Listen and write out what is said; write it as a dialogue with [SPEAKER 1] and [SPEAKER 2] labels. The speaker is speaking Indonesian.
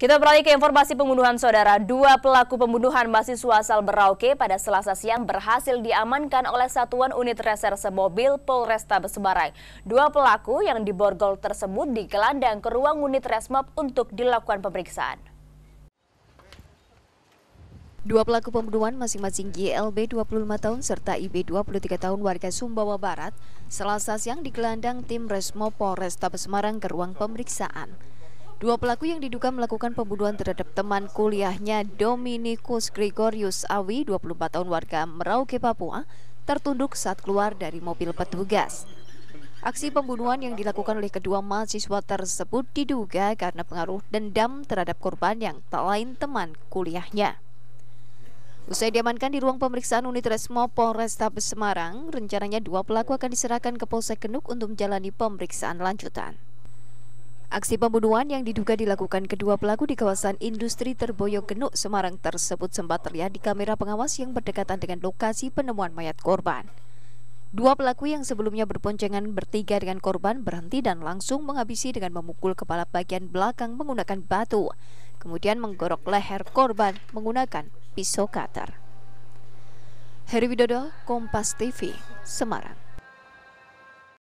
[SPEAKER 1] Kita beralih ke informasi pembunuhan saudara. Dua pelaku pembunuhan mahasiswa asal Berauke pada selasa siang berhasil diamankan oleh Satuan Unit Reserse Mobil Polresta Semarang. Dua pelaku yang diborgol tersebut digelandang ke ruang unit Resmob untuk dilakukan pemeriksaan.
[SPEAKER 2] Dua pelaku pembunuhan masing-masing GLB 25 tahun serta IB 23 tahun warga Sumbawa Barat, selasa siang digelandang tim Resmob Polrestabes Semarang ke ruang pemeriksaan. Dua pelaku yang diduga melakukan pembunuhan terhadap teman kuliahnya Dominikus Gregorius Awi, 24 tahun warga Merauke, Papua, tertunduk saat keluar dari mobil petugas. Aksi pembunuhan yang dilakukan oleh kedua mahasiswa tersebut diduga karena pengaruh dendam terhadap korban yang tak lain teman kuliahnya. Usai diamankan di ruang pemeriksaan unit Resmo Polrestabes Semarang, rencananya dua pelaku akan diserahkan ke Polsek Kenuk untuk menjalani pemeriksaan lanjutan. Aksi pembunuhan yang diduga dilakukan kedua pelaku di kawasan industri Terboyo Genuk, Semarang tersebut sempat terlihat di kamera pengawas yang berdekatan dengan lokasi penemuan mayat korban. Dua pelaku yang sebelumnya berboncengan bertiga dengan korban berhenti dan langsung menghabisi dengan memukul kepala bagian belakang menggunakan batu, kemudian menggorok leher korban menggunakan pisau cutter. Heri Widodo, Kompas TV, Semarang.